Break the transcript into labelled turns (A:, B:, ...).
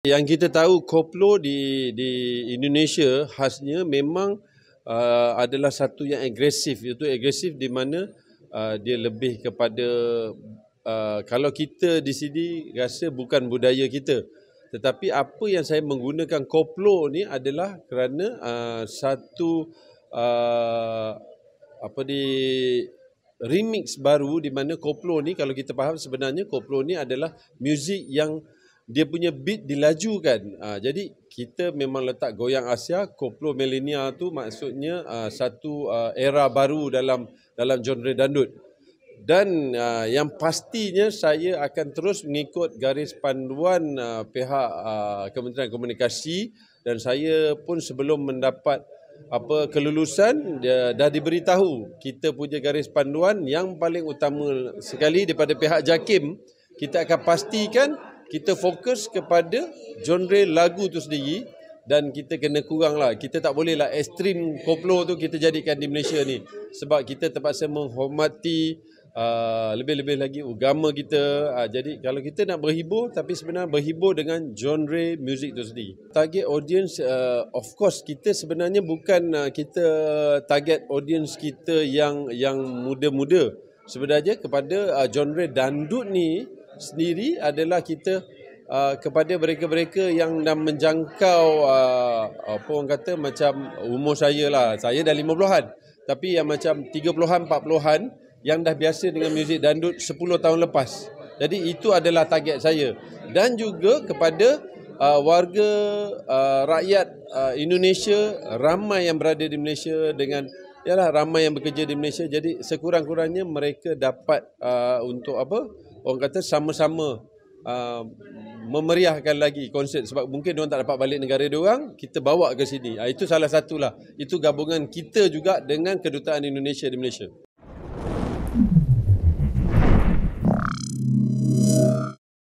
A: Yang kita tahu koplo di di Indonesia khasnya memang uh, adalah satu yang agresif iaitu agresif di mana uh, dia lebih kepada uh, kalau kita di sini rasa bukan budaya kita tetapi apa yang saya menggunakan koplo ni adalah kerana uh, satu uh, apa di remix baru di mana koplo ni kalau kita faham sebenarnya koplo ni adalah muzik yang dia punya beat dilajukan. Uh, jadi kita memang letak goyang Asia, koplo milenial tu maksudnya uh, satu uh, era baru dalam dalam genre dandut. Dan uh, yang pastinya saya akan terus mengikut garis panduan uh, pihak uh, Kementerian Komunikasi dan saya pun sebelum mendapat apa kelulusan dia dah diberitahu kita punya garis panduan yang paling utama sekali daripada pihak JAKIM kita akan pastikan kita fokus kepada genre lagu tu sendiri dan kita kena kurang lah. Kita tak boleh lah ekstrim koplo tu kita jadikan di Malaysia ni. Sebab kita terpaksa menghormati uh, lebih-lebih lagi agama kita. Uh, jadi kalau kita nak berhibur tapi sebenarnya berhibur dengan genre muzik tu sendiri. Target audience uh, of course kita sebenarnya bukan uh, kita target audience kita yang yang muda-muda. Sebenarnya kepada uh, genre dandut ni sendiri adalah kita uh, kepada mereka-mereka yang dah menjangkau uh, apa orang kata macam umur saya lah. Saya dah 50-an tapi yang macam 30-an 40-an yang dah biasa dengan muzik dandut sepuluh tahun lepas. Jadi itu adalah target saya dan juga kepada uh, warga uh, rakyat uh, Indonesia ramai yang berada di Malaysia dengan ialah ramai yang bekerja di Malaysia jadi sekurang-kurangnya mereka dapat uh, untuk apa orang kata sama-sama uh, memeriahkan lagi konsert sebab mungkin dia orang tak dapat balik negara dia orang kita bawa ke sini uh, itu salah satulah itu gabungan kita juga dengan kedutaan Indonesia di Malaysia